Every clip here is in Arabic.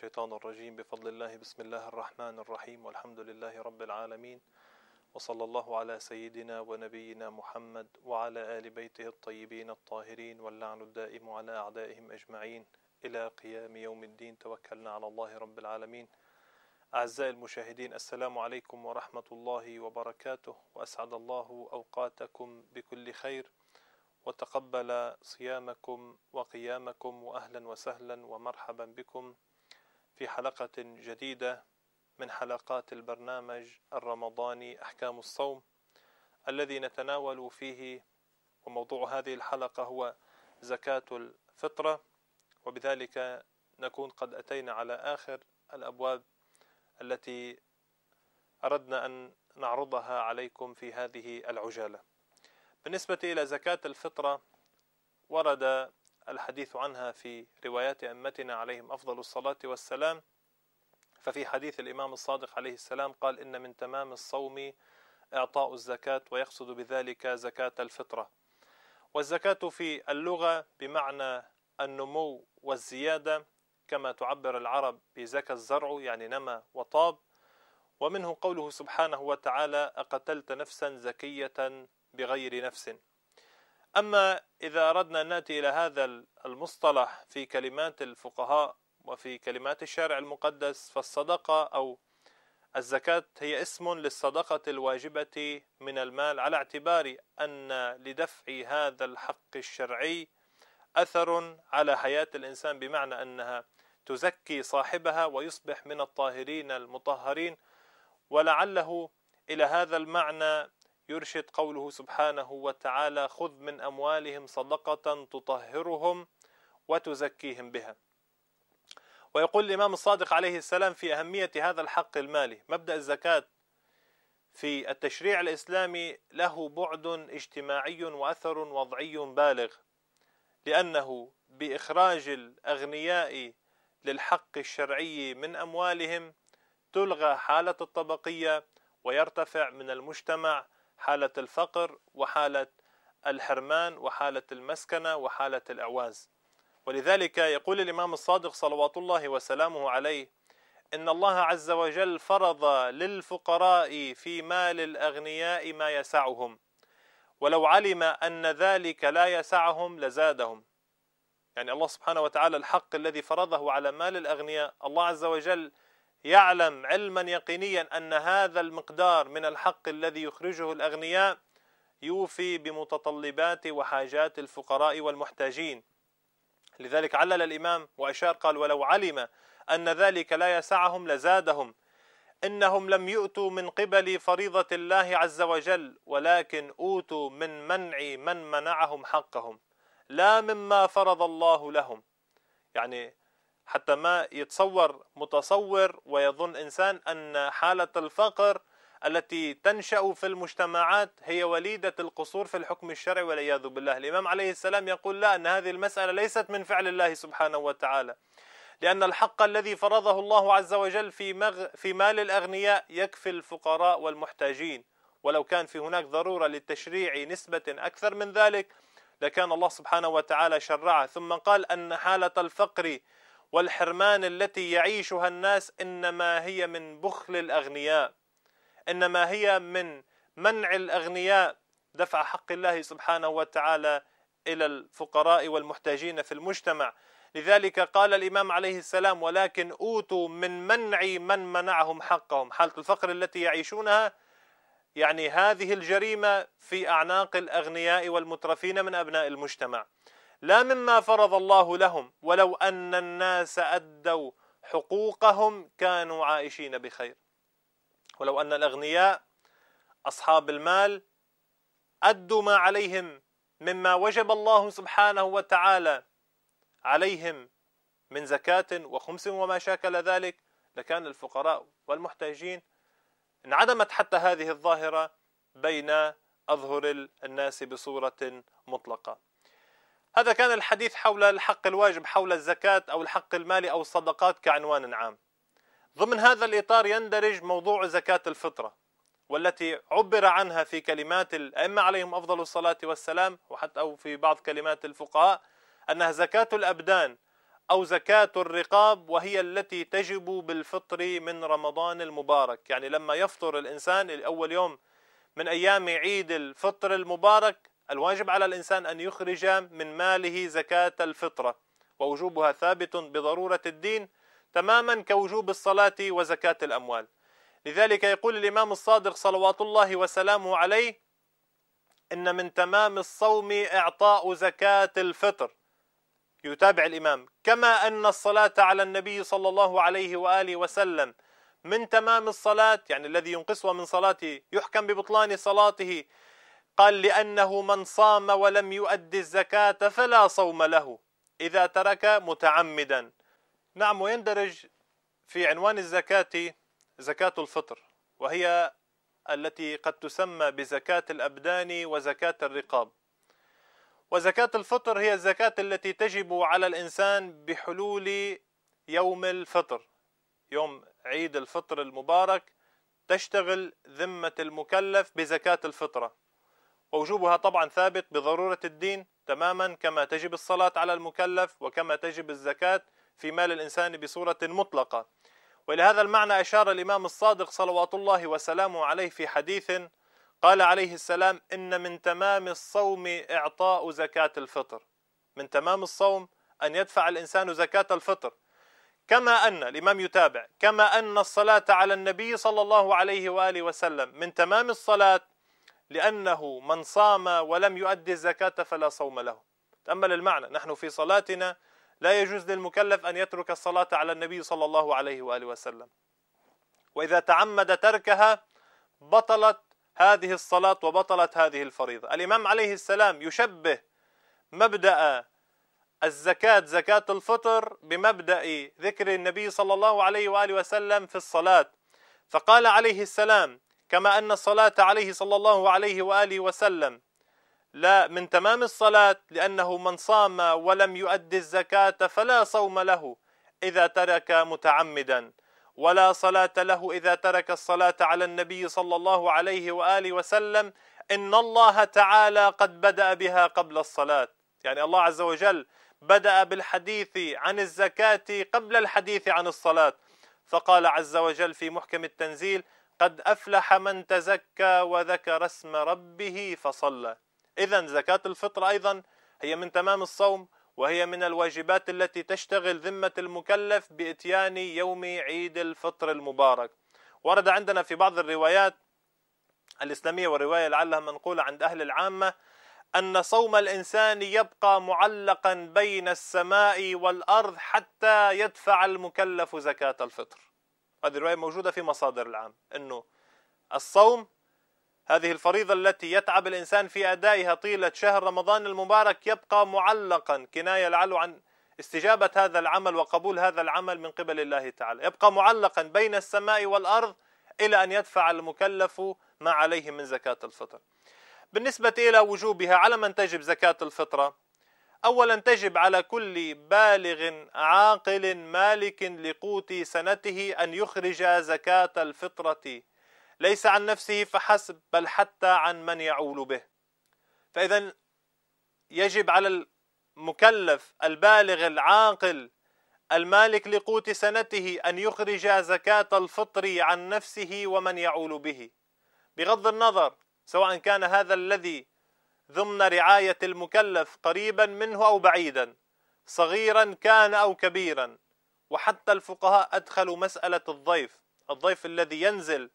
الشيطان الرجيم بفضل الله بسم الله الرحمن الرحيم والحمد لله رب العالمين وصلى الله على سيدنا ونبينا محمد وعلى آل بيته الطيبين الطاهرين واللعن الدائم على أعدائهم أجمعين إلى قيام يوم الدين توكلنا على الله رب العالمين أعزائي المشاهدين السلام عليكم ورحمة الله وبركاته وأسعد الله أوقاتكم بكل خير وتقبل صيامكم وقيامكم واهلا وسهلا ومرحبا بكم في حلقة جديدة من حلقات البرنامج الرمضاني أحكام الصوم الذي نتناول فيه وموضوع هذه الحلقة هو زكاة الفطرة وبذلك نكون قد أتينا على آخر الأبواب التي أردنا أن نعرضها عليكم في هذه العجالة بالنسبة إلى زكاة الفطرة ورد الحديث عنها في روايات أئمتنا عليهم أفضل الصلاة والسلام ففي حديث الإمام الصادق عليه السلام قال إن من تمام الصوم إعطاء الزكاة ويقصد بذلك زكاة الفطرة والزكاة في اللغة بمعنى النمو والزيادة كما تعبر العرب بزكى الزرع يعني نما وطاب ومنه قوله سبحانه وتعالى أقتلت نفسا زكية بغير نفس أما إذا أردنا أن نأتي إلى هذا المصطلح في كلمات الفقهاء وفي كلمات الشارع المقدس فالصدقة أو الزكاة هي اسم للصدقة الواجبة من المال على اعتبار أن لدفع هذا الحق الشرعي أثر على حياة الإنسان بمعنى أنها تزكي صاحبها ويصبح من الطاهرين المطهرين ولعله إلى هذا المعنى يرشد قوله سبحانه وتعالى خذ من اموالهم صدقه تطهرهم وتزكيهم بها ويقول الامام الصادق عليه السلام في اهميه هذا الحق المالي مبدا الزكاه في التشريع الاسلامي له بعد اجتماعي واثر وضعي بالغ لانه باخراج الاغنياء للحق الشرعي من اموالهم تلغى حاله الطبقيه ويرتفع من المجتمع حالة الفقر وحالة الحرمان وحالة المسكنة وحالة الإعواز ولذلك يقول الإمام الصادق صلوات الله وسلامه عليه إن الله عز وجل فرض للفقراء في مال الأغنياء ما يسعهم ولو علم أن ذلك لا يسعهم لزادهم يعني الله سبحانه وتعالى الحق الذي فرضه على مال الأغنياء الله عز وجل يعلم علما يقينيا ان هذا المقدار من الحق الذي يخرجه الاغنياء يوفي بمتطلبات وحاجات الفقراء والمحتاجين لذلك علل الامام واشار قال ولو علم ان ذلك لا يسعهم لزادهم انهم لم يؤتوا من قبل فريضه الله عز وجل ولكن اوتوا من منع من منعهم حقهم لا مما فرض الله لهم يعني حتى ما يتصور متصور ويظن انسان ان حاله الفقر التي تنشا في المجتمعات هي وليده القصور في الحكم الشرعي والعياذ بالله، الامام عليه السلام يقول لا ان هذه المساله ليست من فعل الله سبحانه وتعالى. لأن الحق الذي فرضه الله عز وجل في مغ... في مال الأغنياء يكفي الفقراء والمحتاجين، ولو كان في هناك ضرورة للتشريع نسبة أكثر من ذلك لكان الله سبحانه وتعالى شرعه، ثم قال أن حالة الفقر والحرمان التي يعيشها الناس انما هي من بخل الاغنياء انما هي من منع الاغنياء دفع حق الله سبحانه وتعالى الى الفقراء والمحتاجين في المجتمع لذلك قال الامام عليه السلام ولكن اوتوا من منع من منعهم حقهم حاله الفقر التي يعيشونها يعني هذه الجريمه في اعناق الاغنياء والمترفين من ابناء المجتمع لا مما فرض الله لهم ولو ان الناس ادوا حقوقهم كانوا عائشين بخير ولو ان الاغنياء اصحاب المال ادوا ما عليهم مما وجب الله سبحانه وتعالى عليهم من زكاة وخمس وما شاكل ذلك لكان الفقراء والمحتاجين انعدمت حتى هذه الظاهرة بين أظهر الناس بصورة مطلقة هذا كان الحديث حول الحق الواجب حول الزكاة أو الحق المالي أو الصدقات كعنوان عام ضمن هذا الإطار يندرج موضوع زكاة الفطرة والتي عبر عنها في كلمات الأئمة عليهم أفضل الصلاة والسلام وحتى أو في بعض كلمات الفقهاء أنها زكاة الأبدان أو زكاة الرقاب وهي التي تجب بالفطر من رمضان المبارك يعني لما يفطر الإنسان الأول يوم من أيام عيد الفطر المبارك الواجب على الإنسان أن يخرج من ماله زكاة الفطرة ووجوبها ثابت بضرورة الدين تماما كوجوب الصلاة وزكاة الأموال لذلك يقول الإمام الصادق صلوات الله وسلامه عليه إن من تمام الصوم إعطاء زكاة الفطر يتابع الإمام كما أن الصلاة على النبي صلى الله عليه وآله وسلم من تمام الصلاة يعني الذي ينقصها من صلاته يحكم ببطلان صلاته قال لأنه من صام ولم يؤد الزكاة فلا صوم له إذا ترك متعمدا نعم ويندرج في عنوان الزكاة زكاة الفطر وهي التي قد تسمى بزكاة الأبدان وزكاة الرقاب وزكاة الفطر هي الزكاة التي تجب على الإنسان بحلول يوم الفطر يوم عيد الفطر المبارك تشتغل ذمة المكلف بزكاة الفطرة ووجوبها طبعا ثابت بضرورة الدين تماما كما تجب الصلاة على المكلف وكما تجب الزكاة في مال الإنسان بصورة مطلقة ولهذا المعنى أشار الإمام الصادق صلوات الله وسلامه عليه في حديث قال عليه السلام إن من تمام الصوم إعطاء زكاة الفطر من تمام الصوم أن يدفع الإنسان زكاة الفطر كما أن الإمام يتابع كما أن الصلاة على النبي صلى الله عليه وآله وسلم من تمام الصلاة لأنه من صام ولم يؤدي الزكاة فلا صوم له تأمل المعنى نحن في صلاتنا لا يجوز للمكلف أن يترك الصلاة على النبي صلى الله عليه وآله وسلم وإذا تعمد تركها بطلت هذه الصلاة وبطلت هذه الفريضة الإمام عليه السلام يشبه مبدأ الزكاة زكاة الفطر بمبدأ ذكر النبي صلى الله عليه وآله وسلم في الصلاة فقال عليه السلام كما أن الصلاة عليه صلى الله عليه وآله وسلم لا من تمام الصلاة لأنه من صام ولم يؤد الزكاة فلا صوم له إذا ترك متعمدا ولا صلاة له إذا ترك الصلاة على النبي صلى الله عليه وآله وسلم إن الله تعالى قد بدأ بها قبل الصلاة يعني الله عز وجل بدأ بالحديث عن الزكاة قبل الحديث عن الصلاة فقال عز وجل في محكم التنزيل قد أفلح من تزكى وذكر اسم ربه فصلى إذا زكاة الفطر أيضا هي من تمام الصوم وهي من الواجبات التي تشتغل ذمة المكلف بإتيان يوم عيد الفطر المبارك ورد عندنا في بعض الروايات الإسلامية والرواية لعلها منقولة عند أهل العامة أن صوم الإنسان يبقى معلقا بين السماء والأرض حتى يدفع المكلف زكاة الفطر هذه الرواية موجودة في مصادر العام أنه الصوم هذه الفريضة التي يتعب الإنسان في أدائها طيلة شهر رمضان المبارك يبقى معلقا كناية لعله عن استجابة هذا العمل وقبول هذا العمل من قبل الله تعالى يبقى معلقا بين السماء والأرض إلى أن يدفع المكلف ما عليه من زكاة الفطر بالنسبة إلى وجوبها على من تجب زكاة الفطرة اولا تجب على كل بالغ عاقل مالك لقوت سنته ان يخرج زكاه الفطره ليس عن نفسه فحسب بل حتى عن من يعول به فاذا يجب على المكلف البالغ العاقل المالك لقوت سنته ان يخرج زكاه الفطر عن نفسه ومن يعول به بغض النظر سواء كان هذا الذي ضمن رعاية المكلف قريبا منه أو بعيدا صغيرا كان أو كبيرا وحتى الفقهاء أدخلوا مسألة الضيف الضيف الذي ينزل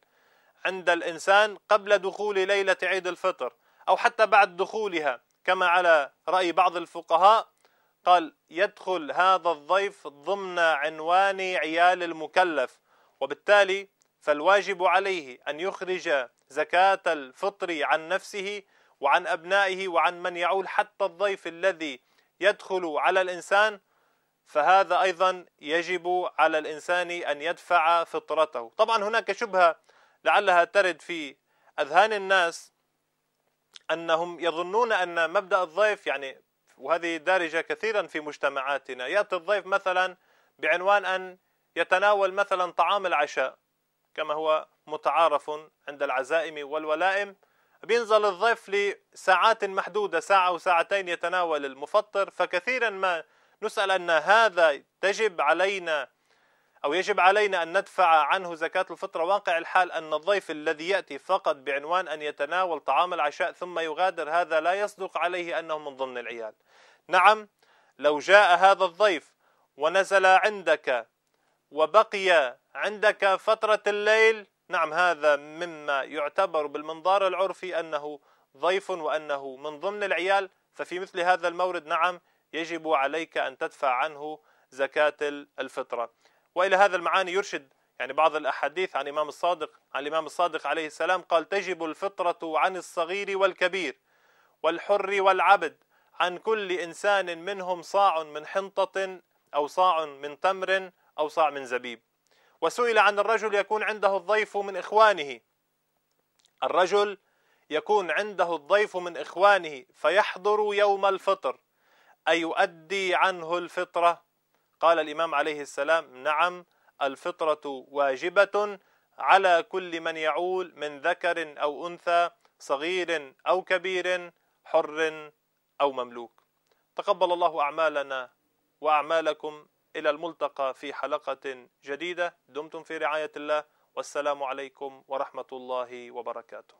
عند الإنسان قبل دخول ليلة عيد الفطر أو حتى بعد دخولها كما على رأي بعض الفقهاء قال يدخل هذا الضيف ضمن عنوان عيال المكلف وبالتالي فالواجب عليه أن يخرج زكاة الفطر عن نفسه وعن أبنائه وعن من يعول حتى الضيف الذي يدخل على الإنسان فهذا أيضا يجب على الإنسان أن يدفع فطرته طبعا هناك شبهة لعلها ترد في أذهان الناس أنهم يظنون أن مبدأ الضيف يعني وهذه دارجة كثيرا في مجتمعاتنا يأتي الضيف مثلا بعنوان أن يتناول مثلا طعام العشاء كما هو متعارف عند العزائم والولائم بينزل الضيف لساعات محدودة ساعة وساعتين يتناول المفطر فكثيرا ما نسأل أن هذا تجب علينا أو يجب علينا أن ندفع عنه زكاة الفطرة واقع الحال أن الضيف الذي يأتي فقط بعنوان أن يتناول طعام العشاء ثم يغادر هذا لا يصدق عليه أنه من ضمن العيال نعم لو جاء هذا الضيف ونزل عندك وبقي عندك فترة الليل نعم هذا مما يعتبر بالمنظار العرفي أنه ضيف وأنه من ضمن العيال ففي مثل هذا المورد نعم يجب عليك أن تدفع عنه زكاة الفطرة وإلى هذا المعاني يرشد يعني بعض الأحاديث عن الإمام الصادق عن الإمام الصادق عليه السلام قال تجب الفطرة عن الصغير والكبير والحر والعبد عن كل إنسان منهم صاع من حنطة أو صاع من تمر أو صاع من زبيب وسئل عن الرجل يكون عنده الضيف من إخوانه الرجل يكون عنده الضيف من إخوانه فيحضر يوم الفطر ايؤدي عنه الفطرة قال الإمام عليه السلام نعم الفطرة واجبة على كل من يعول من ذكر أو أنثى صغير أو كبير حر أو مملوك تقبل الله أعمالنا وأعمالكم إلى الملتقى في حلقة جديدة دمتم في رعاية الله والسلام عليكم ورحمة الله وبركاته